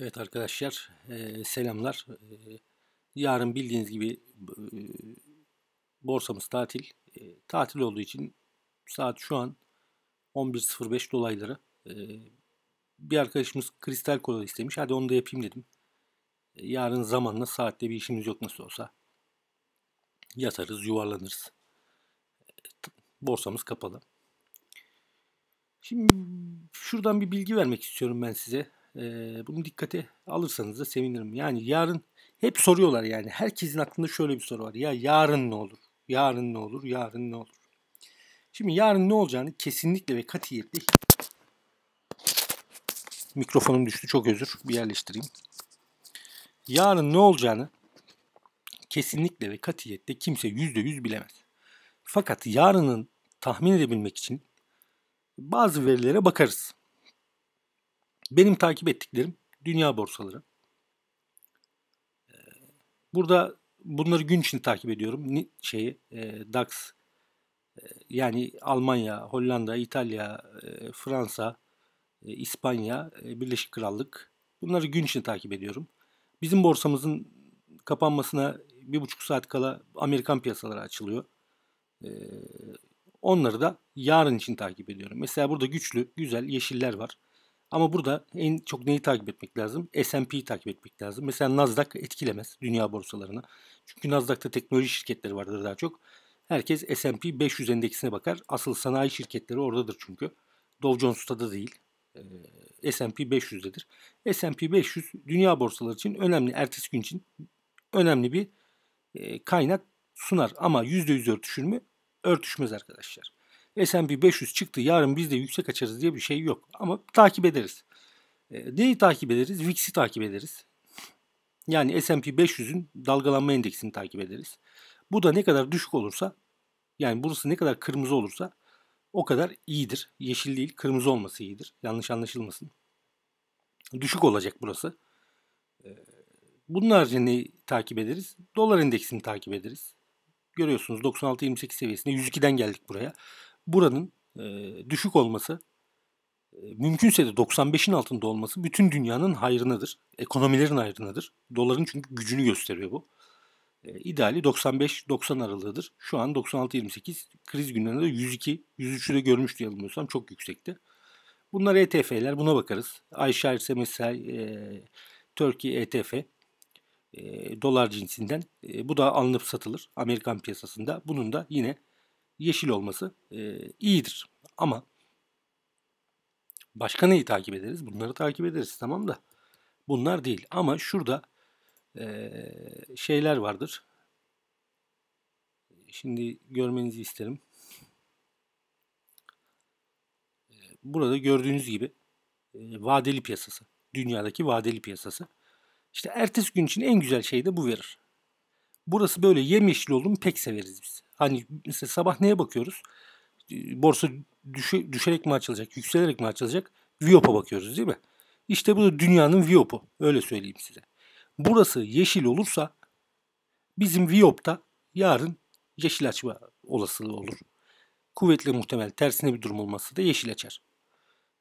Evet arkadaşlar e, selamlar. E, yarın bildiğiniz gibi e, borsamız tatil. E, tatil olduğu için saat şu an 11.05 dolayları. E, bir arkadaşımız kristal kola istemiş. Hadi onu da yapayım dedim. E, yarın zamanla saatte bir işimiz yok nasıl olsa. Yatarız yuvarlanırız. E, borsamız kapalı. Şimdi şuradan bir bilgi vermek istiyorum ben size. E, bunu dikkate alırsanız da sevinirim. Yani yarın hep soruyorlar yani. Herkesin aklında şöyle bir soru var. Ya yarın ne olur? Yarın ne olur? Yarın ne olur? Şimdi yarın ne olacağını kesinlikle ve katiyetle mikrofonum düştü çok özür bir yerleştireyim. Yarın ne olacağını kesinlikle ve katiyetle kimse yüzde yüz bilemez. Fakat yarının tahmin edebilmek için bazı verilere bakarız. Benim takip ettiklerim dünya borsaları. Ee, burada bunları gün içinde takip ediyorum. Şeyi, e, DAX, e, yani Almanya, Hollanda, İtalya, e, Fransa, İspanya, Birleşik Krallık. Bunları gün içinde takip ediyorum. Bizim borsamızın kapanmasına bir buçuk saat kala Amerikan piyasaları açılıyor. Ee, onları da yarın için takip ediyorum. Mesela burada güçlü, güzel yeşiller var. Ama burada en çok neyi takip etmek lazım? S&P'yi takip etmek lazım. Mesela Nasdaq etkilemez dünya borsalarını Çünkü Nasdaq'ta teknoloji şirketleri vardır daha çok. Herkes S&P 500 endeksine bakar. Asıl sanayi şirketleri oradadır çünkü. Dow Jones'ta da değil. E, S&P 500'dedir. S&P 500 dünya borsaları için önemli, ertesi gün için önemli bir e, kaynak sunar. Ama %100 örtüşür mü? Örtüşmez arkadaşlar. S&P 500 çıktı yarın biz de yüksek açarız diye bir şey yok. Ama takip ederiz. E, neyi takip ederiz? VIX'i takip ederiz. Yani S&P 500'ün dalgalanma endeksini takip ederiz. Bu da ne kadar düşük olursa yani burası ne kadar kırmızı olursa o kadar iyidir. Yeşil değil kırmızı olması iyidir. Yanlış anlaşılmasın. Düşük olacak burası. E, bunun haricinde takip ederiz? Dolar endeksini takip ederiz. Görüyorsunuz 96-28 seviyesine 102'den geldik buraya buranın e, düşük olması e, mümkünse de 95'in altında olması bütün dünyanın hayrınadır. Ekonomilerin hayrınadır. Doların çünkü gücünü gösteriyor bu. E, ideali 95-90 aralığıdır. Şu an 96-28 kriz günlerinde 102, 103'ü de görmüştü yanılmıyorsam çok yüksekti. Bunlar ETF'ler buna bakarız. Ayşar mesela e, Turkey ETF e, dolar cinsinden. E, bu da alınıp satılır Amerikan piyasasında. Bunun da yine yeşil olması e, iyidir. Ama başka neyi takip ederiz? Bunları takip ederiz tamam da bunlar değil. Ama şurada e, şeyler vardır. Şimdi görmenizi isterim. E, burada gördüğünüz gibi e, vadeli piyasası. Dünyadaki vadeli piyasası. İşte ertesi gün için en güzel şey de bu verir. Burası böyle yemyeşil olduğunu pek severiz biz. Hani mesela sabah neye bakıyoruz? Ee, borsa düşe, düşerek mi açılacak, yükselerek mi açılacak? Viyop'a bakıyoruz değil mi? İşte bu da dünyanın Viyop'u. Öyle söyleyeyim size. Burası yeşil olursa bizim Viyop'ta yarın yeşil açma olasılığı olur. Kuvvetli muhtemel tersine bir durum olması da yeşil açar.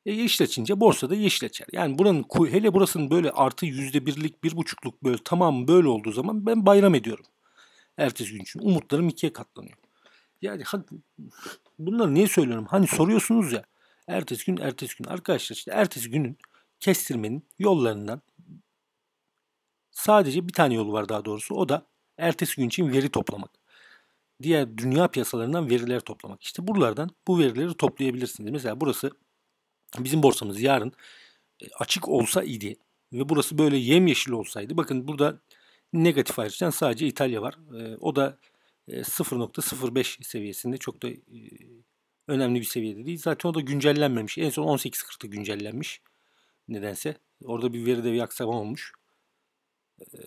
E yeşil açınca borsada yeşil açar. Yani buranın hele burasının böyle artı yüzde birlik bir buçukluk böyle tamam böyle olduğu zaman ben bayram ediyorum. Ertesi gün için umutlarım ikiye katlanıyor. Yani bunları niye söylüyorum? Hani soruyorsunuz ya. Ertesi gün, ertesi gün. Arkadaşlar işte ertesi günün kestirmenin yollarından sadece bir tane yolu var daha doğrusu. O da ertesi gün için veri toplamak. Diğer dünya piyasalarından veriler toplamak. İşte buralardan bu verileri toplayabilirsiniz. Mesela burası bizim borsamız yarın e, açık olsa idi ve burası böyle yemyeşil olsaydı. Bakın burada Negatif ayrıca sadece İtalya var. Ee, o da 0.05 e, seviyesinde çok da e, önemli bir seviyede değil. Zaten o da güncellenmemiş. En son 18.40'da güncellenmiş. Nedense. Orada bir veride bir aksama olmuş. Ee,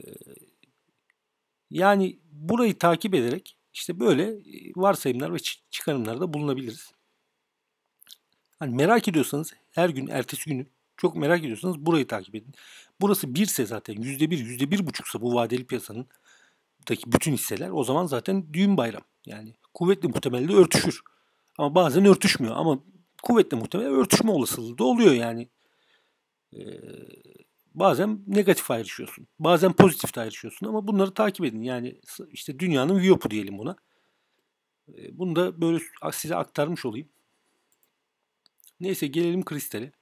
yani burayı takip ederek işte böyle e, varsayımlar ve çıkarımlarda bulunabiliriz. Hani merak ediyorsanız her gün ertesi günü çok merak ediyorsanız burayı takip edin. Burası 1 ise zaten %1, %1,5'sa bu vadeli piyasanın bütün hisseler o zaman zaten düğün bayram. Yani kuvvetli muhtemelde örtüşür. Ama bazen örtüşmüyor ama kuvvetli muhtemelen örtüşme olasılığı da oluyor yani. Ee, bazen negatif ayrışıyorsun. Bazen pozitif ayrışıyorsun ama bunları takip edin. Yani işte dünyanın viyopu diyelim buna. Ee, bunu da böyle size aktarmış olayım. Neyse gelelim kristale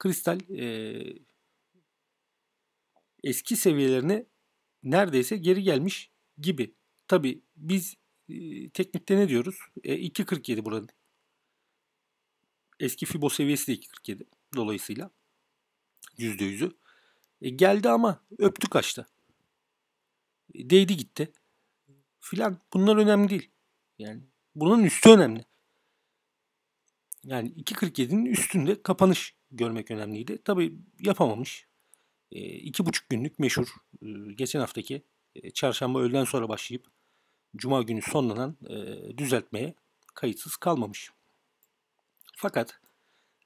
kristal e, eski seviyelerine neredeyse geri gelmiş gibi. Tabi biz e, teknikte ne diyoruz? E, 2.47 buranın. Eski Fibo seviyesi de 2.47 dolayısıyla. %100'ü. E, geldi ama öptü kaçtı. E, değdi gitti. Filan bunlar önemli değil. Yani bunun üstü önemli. Yani 2.47'nin üstünde kapanış görmek önemliydi. Tabii yapamamış. E, iki buçuk günlük meşhur e, geçen haftaki e, çarşamba öğleden sonra başlayıp cuma günü sonlanan e, düzeltmeye kayıtsız kalmamış. Fakat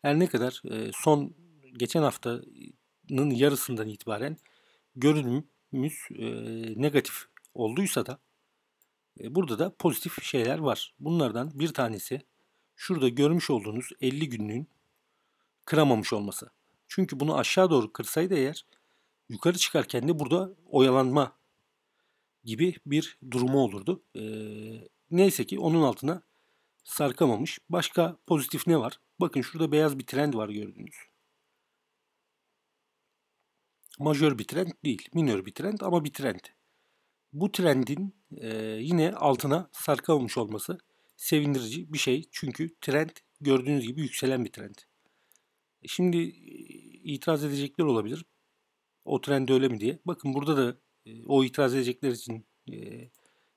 her ne kadar e, son geçen haftanın yarısından itibaren görünümümüz e, negatif olduysa da e, burada da pozitif şeyler var. Bunlardan bir tanesi şurada görmüş olduğunuz 50 günlüğün kıramamış olması. Çünkü bunu aşağı doğru kırsaydı eğer yukarı çıkarken de burada oyalanma gibi bir durumu olurdu. Ee, neyse ki onun altına sarkamamış. Başka pozitif ne var? Bakın şurada beyaz bir trend var gördüğünüz. Majör bir trend değil. Minör bir trend ama bir trend. Bu trendin e, yine altına sarkamamış olması sevindirici bir şey. Çünkü trend gördüğünüz gibi yükselen bir trend. Şimdi e, itiraz edecekler olabilir. O trend öyle mi diye. Bakın burada da e, o itiraz edecekler için e,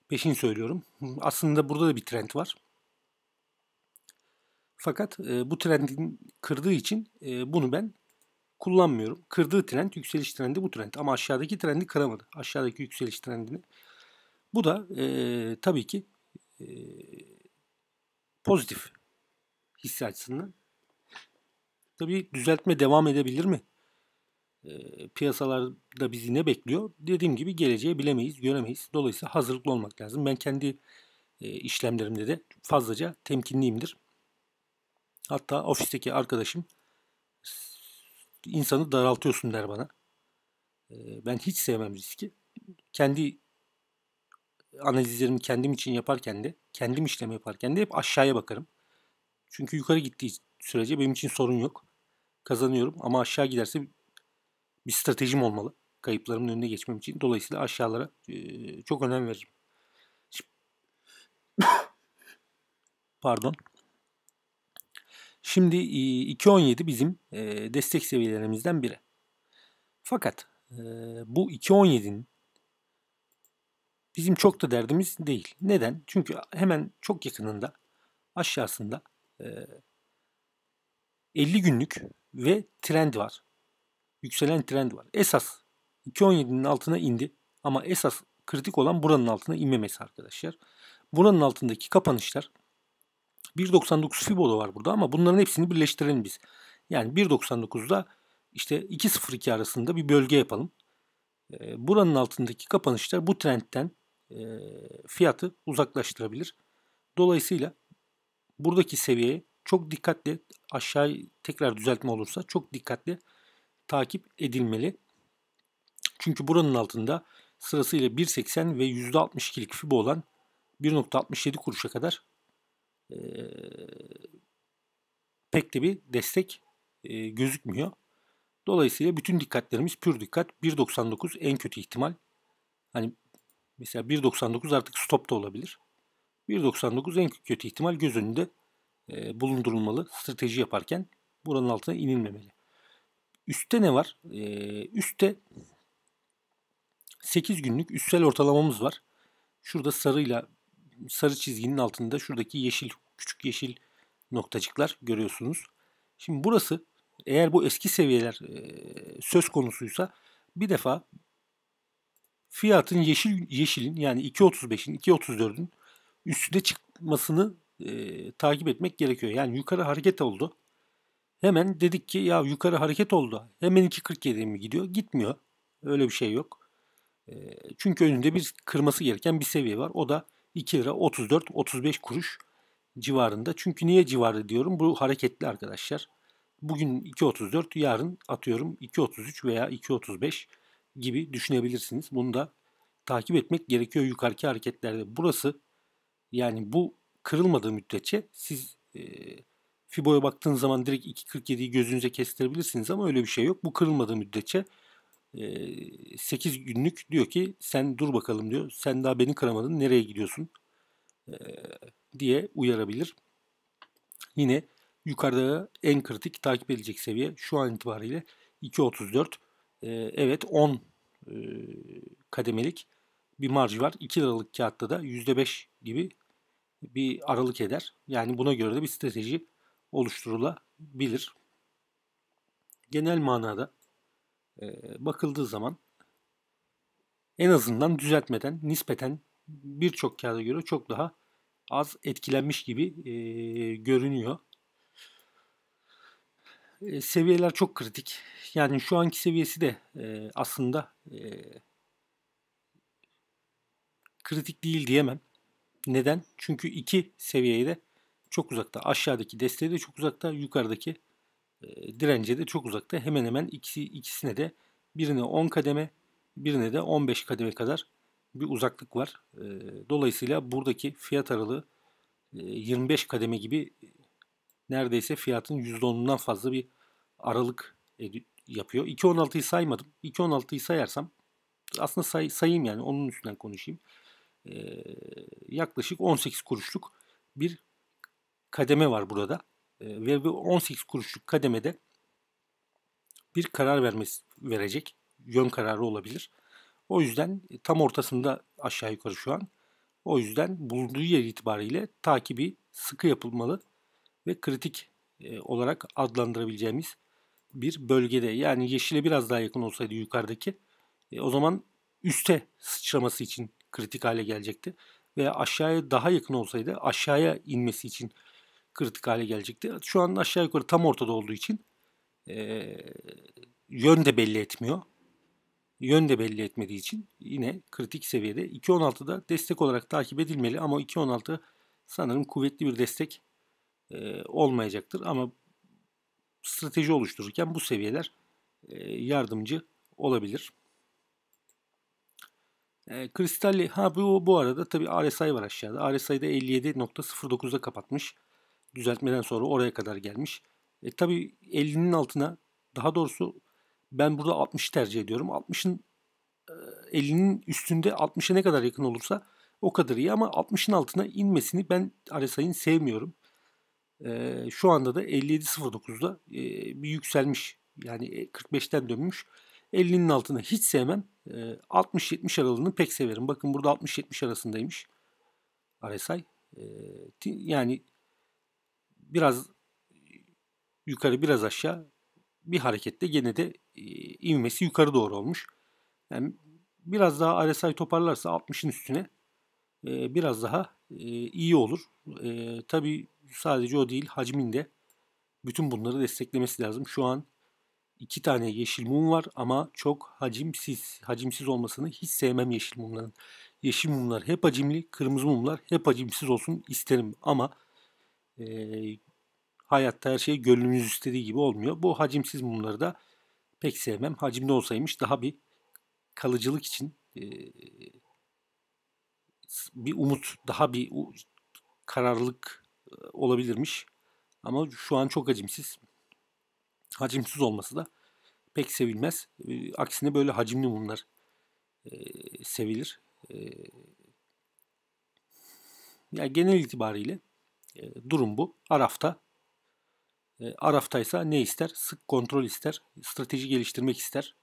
peşin söylüyorum. Aslında burada da bir trend var. Fakat bu trendin kırdığı için bunu ben kullanmıyorum. Kırdığı trend yükseliş trendi bu trend. Ama aşağıdaki trendi kıramadı. Aşağıdaki yükseliş trendini. Bu da tabii ki pozitif hisse açısından Tabii düzeltme devam edebilir mi? E, ee, piyasalarda bizi ne bekliyor? Dediğim gibi geleceği bilemeyiz, göremeyiz. Dolayısıyla hazırlıklı olmak lazım. Ben kendi e, işlemlerimde de fazlaca temkinliyimdir. Hatta ofisteki arkadaşım insanı daraltıyorsun der bana. Ee, ben hiç sevmem riski. Kendi analizlerimi kendim için yaparken de, kendim işlem yaparken de hep aşağıya bakarım. Çünkü yukarı gittiği sürece benim için sorun yok kazanıyorum ama aşağı giderse bir stratejim olmalı kayıplarımın önüne geçmem için. Dolayısıyla aşağılara e, çok önem veririm. Pardon. Şimdi 2.17 e, bizim e, destek seviyelerimizden biri. Fakat e, bu 2.17'nin bizim çok da derdimiz değil. Neden? Çünkü hemen çok yakınında aşağısında e, 50 günlük ve trend var. Yükselen trend var. Esas 2.17'nin altına indi ama esas kritik olan buranın altına inmemesi arkadaşlar. Buranın altındaki kapanışlar 1.99 Fibo da var burada ama bunların hepsini birleştirelim biz. Yani 1.99'da işte 2.02 arasında bir bölge yapalım. Ee, buranın altındaki kapanışlar bu trendten ee, fiyatı uzaklaştırabilir. Dolayısıyla buradaki seviyeye çok dikkatli aşağı tekrar düzeltme olursa çok dikkatli takip edilmeli. Çünkü buranın altında sırasıyla 1.80 ve %62'lik fibo olan 1.67 kuruşa kadar e, pek de bir destek e, gözükmüyor. Dolayısıyla bütün dikkatlerimiz pür dikkat 1.99 en kötü ihtimal. Hani mesela 1.99 artık stopta olabilir. 1.99 en kötü ihtimal göz önünde bulundurulmalı strateji yaparken. Buranın altına inilmemeli. Üste ne var? üste 8 günlük üstsel ortalamamız var. Şurada sarıyla sarı çizginin altında şuradaki yeşil küçük yeşil noktacıklar görüyorsunuz. Şimdi burası eğer bu eski seviyeler söz konusuysa bir defa fiyatın yeşil yeşilin yani 2.35'in 2.34'ün üstüne çıkmasını e, takip etmek gerekiyor. Yani yukarı hareket oldu. Hemen dedik ki ya yukarı hareket oldu. Hemen 2.47 mi gidiyor? Gitmiyor. Öyle bir şey yok. E, çünkü önünde bir kırması gereken bir seviye var. O da 2 lira 34-35 kuruş civarında. Çünkü niye civarı diyorum? Bu hareketli arkadaşlar. Bugün 2.34 yarın atıyorum 2.33 veya 2.35 gibi düşünebilirsiniz. Bunu da takip etmek gerekiyor yukarıki hareketlerde. Burası yani bu kırılmadığı müddetçe siz e, Fibo'ya baktığınız zaman direkt 2.47'yi gözünüze kestirebilirsiniz ama öyle bir şey yok. Bu kırılmadığı müddetçe e, 8 günlük diyor ki sen dur bakalım diyor. Sen daha beni kıramadın nereye gidiyorsun e, diye uyarabilir. Yine yukarıda en kritik takip edilecek seviye şu an itibariyle 2.34. E, evet 10 e, kademelik bir marj var. 2 liralık kağıtta da %5 gibi bir aralık eder. Yani buna göre de bir strateji oluşturulabilir. Genel manada e, bakıldığı zaman en azından düzeltmeden nispeten birçok kağıda göre çok daha az etkilenmiş gibi e, görünüyor. E, seviyeler çok kritik. Yani şu anki seviyesi de e, aslında e, kritik değil diyemem. Neden? Çünkü iki seviyeye de çok uzakta. Aşağıdaki desteği de çok uzakta. Yukarıdaki e, dirence de çok uzakta. Hemen hemen ikisi, ikisine de birine 10 kademe birine de 15 kademe kadar bir uzaklık var. E, dolayısıyla buradaki fiyat aralığı e, 25 kademe gibi neredeyse fiyatın %10'undan fazla bir aralık yapıyor. 2.16'yı saymadım. 2.16'yı sayarsam aslında say, sayayım yani onun üstünden konuşayım yaklaşık 18 kuruşluk bir kademe var burada. ve bu 18 kuruşluk kademede bir karar vermesi verecek. Yön kararı olabilir. O yüzden e, tam ortasında aşağı yukarı şu an. O yüzden bulunduğu yer itibariyle takibi sıkı yapılmalı ve kritik e, olarak adlandırabileceğimiz bir bölgede. Yani yeşile biraz daha yakın olsaydı yukarıdaki e, o zaman üste sıçraması için kritik hale gelecekti. Ve aşağıya daha yakın olsaydı aşağıya inmesi için kritik hale gelecekti. Şu an aşağı yukarı tam ortada olduğu için e, yön de belli etmiyor. Yön de belli etmediği için yine kritik seviyede 2.16'da destek olarak takip edilmeli ama 2.16 sanırım kuvvetli bir destek e, olmayacaktır. Ama strateji oluştururken bu seviyeler e, yardımcı olabilir. E, kristal ha bu, bu arada tabi RSI var aşağıda. RSI'de 57.09'da kapatmış. Düzeltmeden sonra oraya kadar gelmiş. E, tabi 50'nin altına daha doğrusu ben burada 60 tercih ediyorum. 60'ın 50'nin üstünde 60'a ne kadar yakın olursa o kadar iyi ama 60'ın altına inmesini ben RSI'nin sevmiyorum. E, şu anda da 57.09'da e, bir yükselmiş. Yani 45'ten e, dönmüş. 50'nin altını hiç sevmem. 60-70 ee, aralığını pek severim. Bakın burada 60-70 arasındaymış RSI. Ee, yani biraz yukarı biraz aşağı bir harekette gene de e, ivmesi yukarı doğru olmuş. Yani biraz daha RSI toparlarsa 60'ın üstüne e, biraz daha e, iyi olur. Tabii sadece o değil hacmin de bütün bunları desteklemesi lazım. Şu an İki tane yeşil mum var ama çok hacimsiz. Hacimsiz olmasını hiç sevmem yeşil mumların. Yeşil mumlar hep hacimli, kırmızı mumlar hep hacimsiz olsun isterim ama e, hayatta her şey gönlünüz istediği gibi olmuyor. Bu hacimsiz mumları da pek sevmem. Hacimli olsaymış daha bir kalıcılık için e, bir umut, daha bir kararlılık olabilirmiş. Ama şu an çok hacimsiz hacimsiz olması da pek sevilmez. Ee, aksine böyle hacimli mumlar e, sevilir. E, ee, yani genel itibariyle e, durum bu. Arafta e, Araftaysa ne ister? Sık kontrol ister, strateji geliştirmek ister.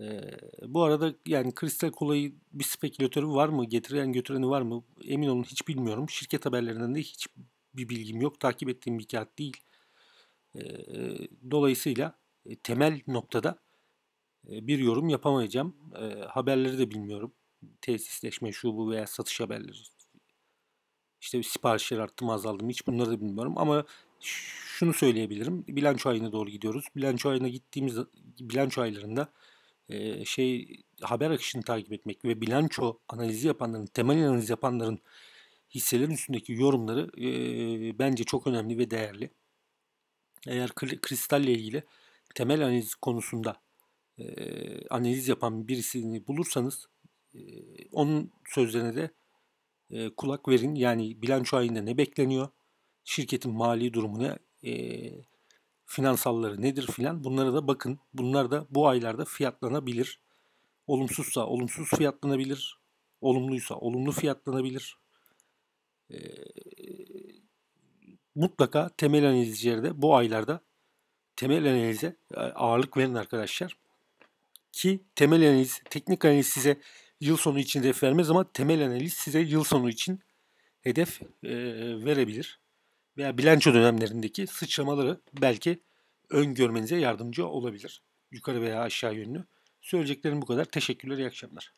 E, bu arada yani Kristal Kola'yı bir spekülatörü var mı? Getiren götüreni var mı? Emin olun hiç bilmiyorum. Şirket haberlerinden de hiç bir bilgim yok. Takip ettiğim bir kağıt değil. Ee, e, dolayısıyla e, temel noktada e, bir yorum yapamayacağım. haberleri de bilmiyorum. Tesisleşme, şu bu veya satış haberleri. İşte siparişler arttı mı azaldı mı hiç bunları da bilmiyorum. Ama şunu söyleyebilirim. Bilanço ayına doğru gidiyoruz. Bilanço ayına gittiğimiz bilanço aylarında şey haber akışını takip etmek ve bilanço analizi yapanların, temel analiz yapanların hisselerin üstündeki yorumları e, bence çok önemli ve değerli eğer kristalle ilgili temel analiz konusunda e, analiz yapan birisini bulursanız e, onun sözlerine de e, kulak verin. Yani bilanço ayında ne bekleniyor, şirketin mali durumu ne, e, finansalları nedir filan bunlara da bakın. Bunlar da bu aylarda fiyatlanabilir. Olumsuzsa olumsuz fiyatlanabilir. Olumluysa olumlu fiyatlanabilir. E, mutlaka temel analizcileri de bu aylarda temel analize e, ağırlık verin arkadaşlar. Ki temel analiz, teknik analiz size yıl sonu için hedef vermez ama temel analiz size yıl sonu için hedef e, verebilir. Veya bilanço dönemlerindeki sıçramaları belki öngörmenize yardımcı olabilir. Yukarı veya aşağı yönlü. Söyleyeceklerim bu kadar. Teşekkürler, iyi akşamlar.